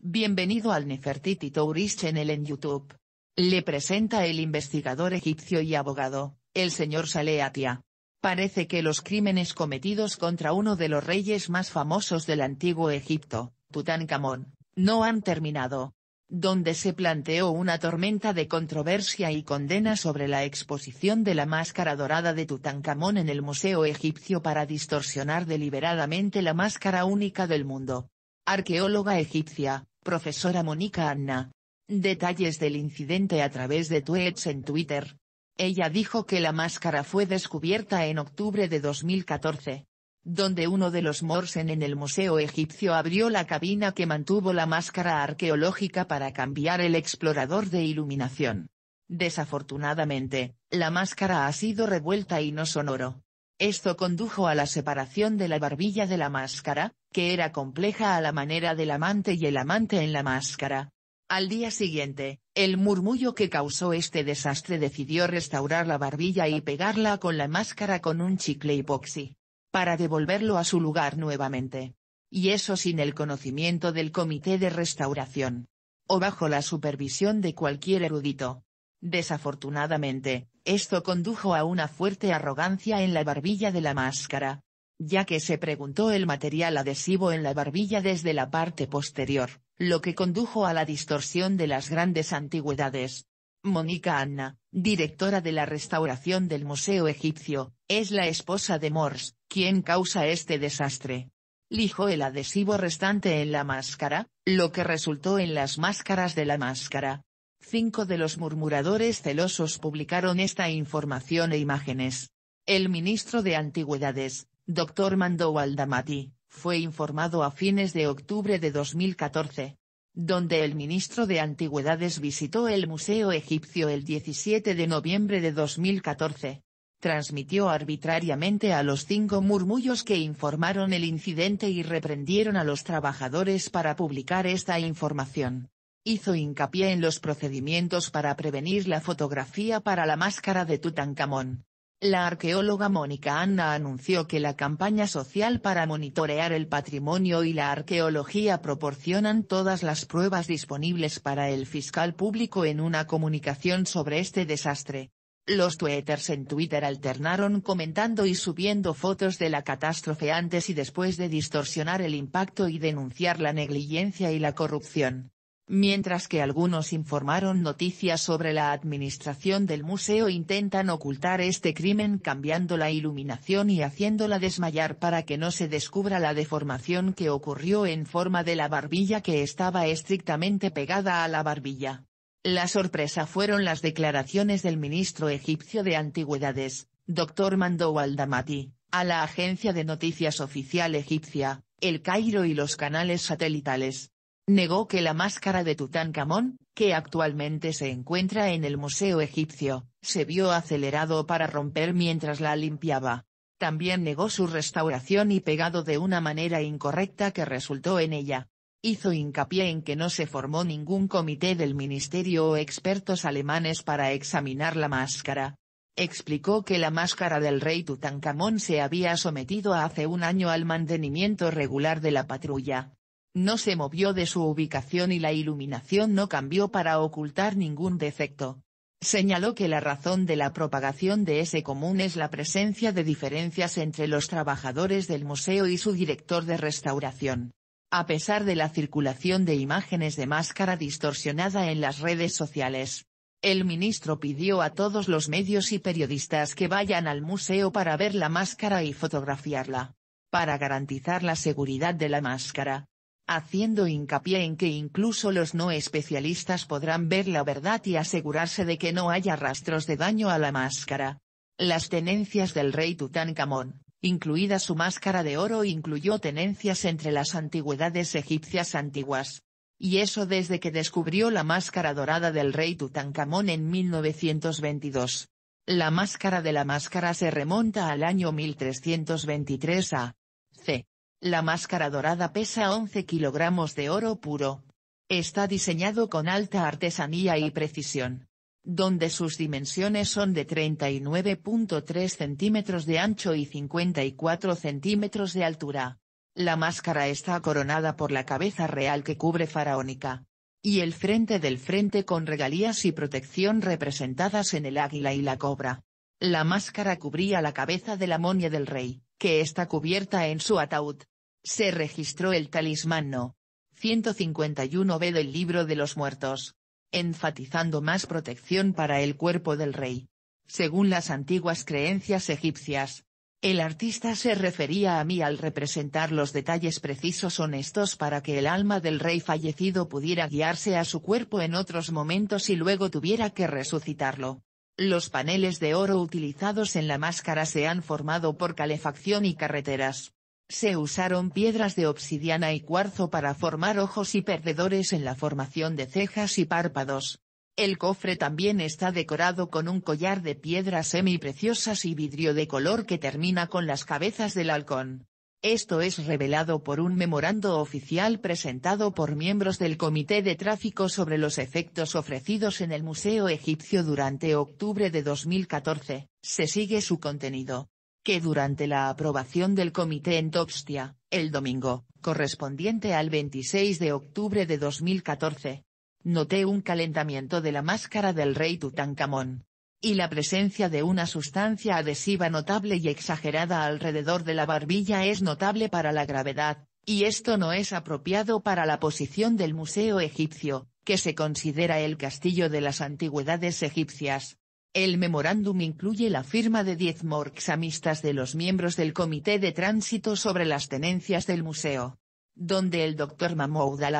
Bienvenido al Nefertiti Tourist Channel en YouTube. Le presenta el investigador egipcio y abogado, el señor Saleh Atia. Parece que los crímenes cometidos contra uno de los reyes más famosos del antiguo Egipto, Tutankamón, no han terminado. Donde se planteó una tormenta de controversia y condena sobre la exposición de la máscara dorada de Tutankamón en el Museo Egipcio para distorsionar deliberadamente la máscara única del mundo arqueóloga egipcia, profesora Mónica Anna. Detalles del incidente a través de tweets en Twitter. Ella dijo que la máscara fue descubierta en octubre de 2014 donde uno de los Morsen en el Museo Egipcio abrió la cabina que mantuvo la máscara arqueológica para cambiar el explorador de iluminación. Desafortunadamente, la máscara ha sido revuelta y no sonoro. Esto condujo a la separación de la barbilla de la máscara, que era compleja a la manera del amante y el amante en la máscara. Al día siguiente, el murmullo que causó este desastre decidió restaurar la barbilla y pegarla con la máscara con un chicle hipoxi. Para devolverlo a su lugar nuevamente. Y eso sin el conocimiento del comité de restauración. O bajo la supervisión de cualquier erudito. Desafortunadamente, esto condujo a una fuerte arrogancia en la barbilla de la máscara, ya que se preguntó el material adhesivo en la barbilla desde la parte posterior, lo que condujo a la distorsión de las grandes antigüedades. Mónica Anna, directora de la restauración del Museo Egipcio, es la esposa de Morse, quien causa este desastre. Lijó el adhesivo restante en la máscara, lo que resultó en las máscaras de la máscara. Cinco de los murmuradores celosos publicaron esta información e imágenes. El ministro de Antigüedades, Dr. Mando Waldamati, fue informado a fines de octubre de 2014, donde el ministro de Antigüedades visitó el Museo Egipcio el 17 de noviembre de 2014. Transmitió arbitrariamente a los cinco murmullos que informaron el incidente y reprendieron a los trabajadores para publicar esta información. Hizo hincapié en los procedimientos para prevenir la fotografía para la máscara de Tutankamón la arqueóloga Mónica Anna anunció que la campaña social para monitorear el patrimonio y la arqueología proporcionan todas las pruebas disponibles para el fiscal público en una comunicación sobre este desastre. Los tweeters en Twitter alternaron comentando y subiendo fotos de la catástrofe antes y después de distorsionar el impacto y denunciar la negligencia y la corrupción mientras que algunos informaron noticias sobre la administración del museo intentan ocultar este crimen cambiando la iluminación y haciéndola desmayar para que no se descubra la deformación que ocurrió en forma de la barbilla que estaba estrictamente pegada a la barbilla. La sorpresa fueron las declaraciones del ministro egipcio de Antigüedades, Dr. Mando Waldamati, a la agencia de noticias oficial egipcia, El Cairo y los canales satelitales negó que la máscara de Tutankamón, que actualmente se encuentra en el Museo Egipcio, se vio acelerado para romper mientras la limpiaba. También negó su restauración y pegado de una manera incorrecta que resultó en ella. Hizo hincapié en que no se formó ningún comité del ministerio o expertos alemanes para examinar la máscara. Explicó que la máscara del rey Tutankamón se había sometido hace un año al mantenimiento regular de la patrulla, no se movió de su ubicación y la iluminación no cambió para ocultar ningún defecto. Señaló que la razón de la propagación de ese común es la presencia de diferencias entre los trabajadores del museo y su director de restauración. A pesar de la circulación de imágenes de máscara distorsionada en las redes sociales, el ministro pidió a todos los medios y periodistas que vayan al museo para ver la máscara y fotografiarla. Para garantizar la seguridad de la máscara, haciendo hincapié en que incluso los no especialistas podrán ver la verdad y asegurarse de que no haya rastros de daño a la máscara. Las tenencias del rey Tutankamón, incluida su máscara de oro, incluyó tenencias entre las antigüedades egipcias antiguas. Y eso desde que descubrió la máscara dorada del rey Tutankamón en 1922. La máscara de la máscara se remonta al año 1323 a. C. La máscara dorada pesa 11 kilogramos de oro puro. Está diseñado con alta artesanía y precisión. Donde sus dimensiones son de 39.3 centímetros de ancho y 54 centímetros de altura. La máscara está coronada por la cabeza real que cubre faraónica. Y el frente del frente con regalías y protección representadas en el águila y la cobra. La máscara cubría la cabeza de la monia del rey que está cubierta en su ataúd. Se registró el talismán no. 151b del libro de los muertos. Enfatizando más protección para el cuerpo del rey. Según las antiguas creencias egipcias, el artista se refería a mí al representar los detalles precisos honestos para que el alma del rey fallecido pudiera guiarse a su cuerpo en otros momentos y luego tuviera que resucitarlo. Los paneles de oro utilizados en la máscara se han formado por calefacción y carreteras. Se usaron piedras de obsidiana y cuarzo para formar ojos y perdedores en la formación de cejas y párpados. El cofre también está decorado con un collar de piedras semipreciosas y vidrio de color que termina con las cabezas del halcón. Esto es revelado por un memorando oficial presentado por miembros del Comité de Tráfico sobre los efectos ofrecidos en el Museo Egipcio durante octubre de 2014, se sigue su contenido. Que durante la aprobación del Comité en Topstia, el domingo, correspondiente al 26 de octubre de 2014, noté un calentamiento de la máscara del rey Tutankamón, y la presencia de una sustancia adhesiva notable y exagerada alrededor de la barbilla es notable para la gravedad, y esto no es apropiado para la posición del Museo Egipcio, que se considera el castillo de las antigüedades egipcias. El memorándum incluye la firma de 10 morxamistas de los miembros del Comité de Tránsito sobre las tenencias del museo. Donde el doctor Mahmoud al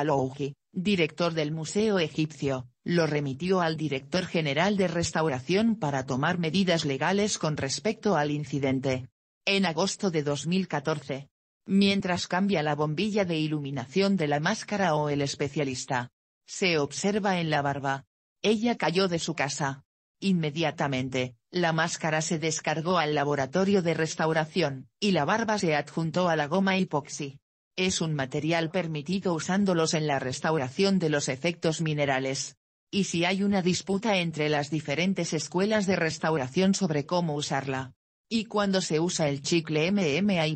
director del Museo Egipcio, lo remitió al director general de Restauración para tomar medidas legales con respecto al incidente. En agosto de 2014. Mientras cambia la bombilla de iluminación de la máscara o el especialista. Se observa en la barba. Ella cayó de su casa. Inmediatamente, la máscara se descargó al laboratorio de restauración, y la barba se adjuntó a la goma hipoxi es un material permitido usándolos en la restauración de los efectos minerales. Y si hay una disputa entre las diferentes escuelas de restauración sobre cómo usarla. Y cuando se usa el chicle MMA a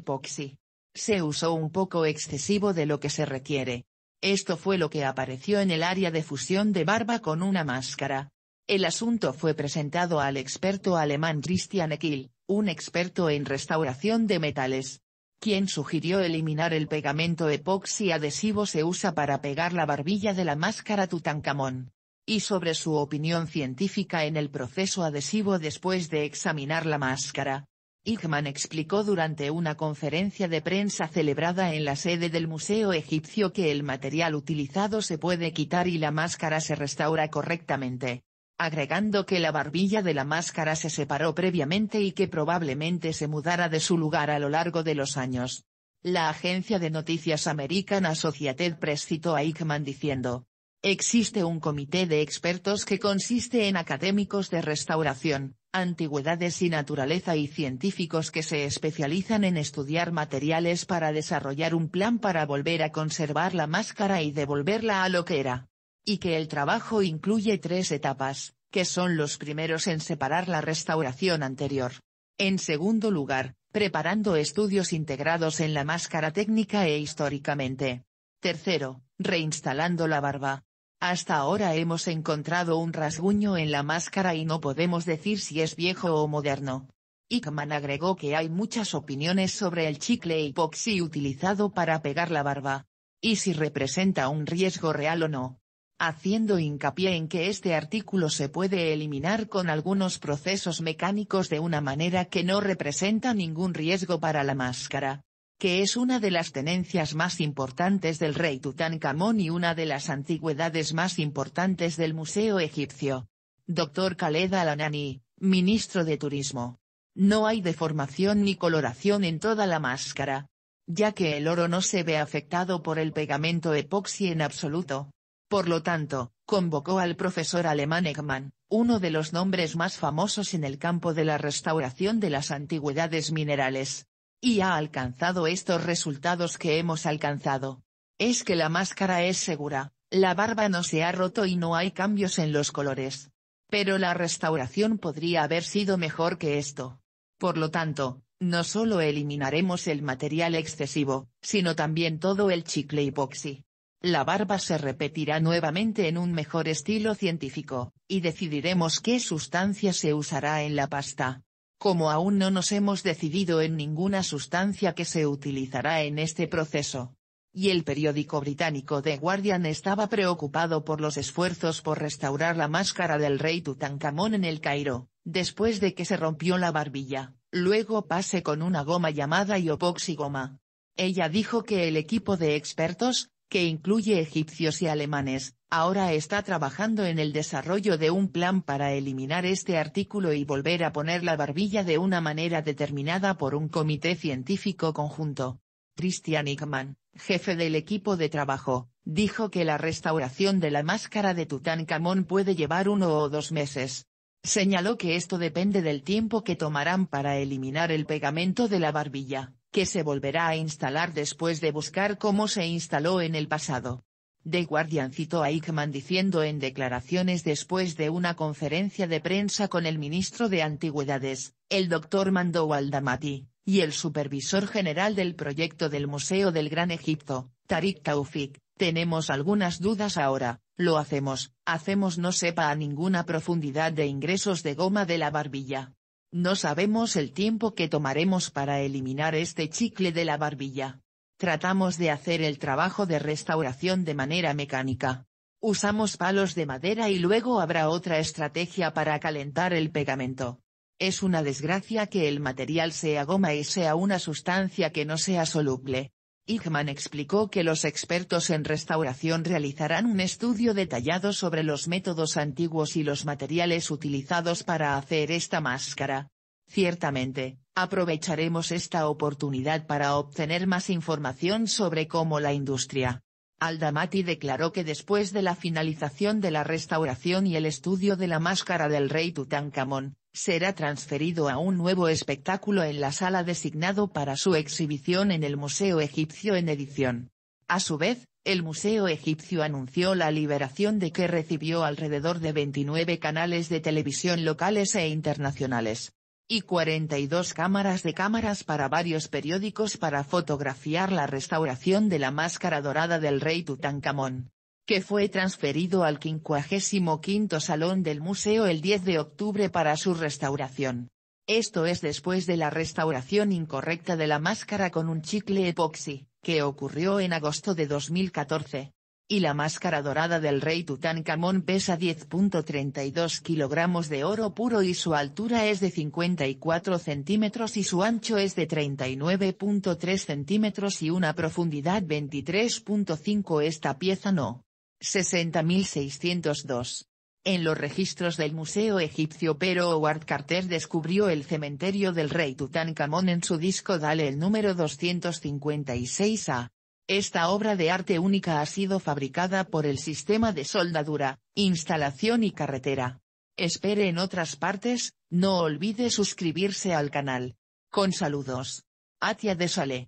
Se usó un poco excesivo de lo que se requiere. Esto fue lo que apareció en el área de fusión de barba con una máscara. El asunto fue presentado al experto alemán Christian Eckil, un experto en restauración de metales quien sugirió eliminar el pegamento epoxi adhesivo se usa para pegar la barbilla de la máscara Tutankamón. Y sobre su opinión científica en el proceso adhesivo después de examinar la máscara. Hickman explicó durante una conferencia de prensa celebrada en la sede del Museo Egipcio que el material utilizado se puede quitar y la máscara se restaura correctamente agregando que la barbilla de la máscara se separó previamente y que probablemente se mudara de su lugar a lo largo de los años. La agencia de noticias American Associated Press citó a Hickman diciendo, Existe un comité de expertos que consiste en académicos de restauración, antigüedades y naturaleza y científicos que se especializan en estudiar materiales para desarrollar un plan para volver a conservar la máscara y devolverla a lo que era y que el trabajo incluye tres etapas, que son los primeros en separar la restauración anterior. En segundo lugar, preparando estudios integrados en la máscara técnica e históricamente. Tercero, reinstalando la barba. Hasta ahora hemos encontrado un rasguño en la máscara y no podemos decir si es viejo o moderno. Hickman agregó que hay muchas opiniones sobre el chicle epoxi utilizado para pegar la barba. Y si representa un riesgo real o no haciendo hincapié en que este artículo se puede eliminar con algunos procesos mecánicos de una manera que no representa ningún riesgo para la máscara que es una de las tenencias más importantes del rey Tutankamón y una de las antigüedades más importantes del Museo Egipcio. Dr. Khaled Al-Anani, ministro de Turismo. No hay deformación ni coloración en toda la máscara. Ya que el oro no se ve afectado por el pegamento epoxi en absoluto, por lo tanto, convocó al profesor alemán Ekman, uno de los nombres más famosos en el campo de la restauración de las antigüedades minerales. Y ha alcanzado estos resultados que hemos alcanzado. Es que la máscara es segura, la barba no se ha roto y no hay cambios en los colores. Pero la restauración podría haber sido mejor que esto. Por lo tanto, no solo eliminaremos el material excesivo, sino también todo el chicle epoxi. La barba se repetirá nuevamente en un mejor estilo científico, y decidiremos qué sustancia se usará en la pasta. Como aún no nos hemos decidido en ninguna sustancia que se utilizará en este proceso, y el periódico británico The Guardian estaba preocupado por los esfuerzos por restaurar la máscara del rey Tutankamón en el Cairo, después de que se rompió la barbilla, luego pase con una goma llamada iopoxigoma. Ella dijo que el equipo de expertos, que incluye egipcios y alemanes, ahora está trabajando en el desarrollo de un plan para eliminar este artículo y volver a poner la barbilla de una manera determinada por un comité científico conjunto. Christian Hickman, jefe del equipo de trabajo, dijo que la restauración de la máscara de Tutankamón puede llevar uno o dos meses. Señaló que esto depende del tiempo que tomarán para eliminar el pegamento de la barbilla que se volverá a instalar después de buscar cómo se instaló en el pasado. The Guardian citó a Hickman diciendo en declaraciones después de una conferencia de prensa con el ministro de Antigüedades, el doctor Mando Aldamati, y el supervisor general del proyecto del Museo del Gran Egipto, Tarik Taufik, tenemos algunas dudas ahora, lo hacemos, hacemos no sepa a ninguna profundidad de ingresos de goma de la barbilla. No sabemos el tiempo que tomaremos para eliminar este chicle de la barbilla. Tratamos de hacer el trabajo de restauración de manera mecánica. Usamos palos de madera y luego habrá otra estrategia para calentar el pegamento. Es una desgracia que el material sea goma y sea una sustancia que no sea soluble, Igman explicó que los expertos en restauración realizarán un estudio detallado sobre los métodos antiguos y los materiales utilizados para hacer esta máscara. Ciertamente, aprovecharemos esta oportunidad para obtener más información sobre cómo la industria. Aldamati declaró que después de la finalización de la restauración y el estudio de la máscara del rey Tutankamón, será transferido a un nuevo espectáculo en la sala designado para su exhibición en el Museo Egipcio en edición. A su vez, el Museo Egipcio anunció la liberación de que recibió alrededor de 29 canales de televisión locales e internacionales y 42 cámaras de cámaras para varios periódicos para fotografiar la restauración de la máscara dorada del rey Tutankamón que fue transferido al 55 Salón del Museo el 10 de octubre para su restauración. Esto es después de la restauración incorrecta de la máscara con un chicle epoxi, que ocurrió en agosto de 2014. Y la máscara dorada del rey Tutankamón pesa 10.32 kilogramos de oro puro y su altura es de 54 centímetros y su ancho es de 39.3 centímetros y una profundidad 23.5 Esta pieza no 60602. En los registros del Museo Egipcio pero Howard Carter descubrió el cementerio del rey Tutankamón en su disco Dale el número 256A. Esta obra de arte única ha sido fabricada por el sistema de soldadura, instalación y carretera. Espere en otras partes, no olvide suscribirse al canal. Con saludos. Atia de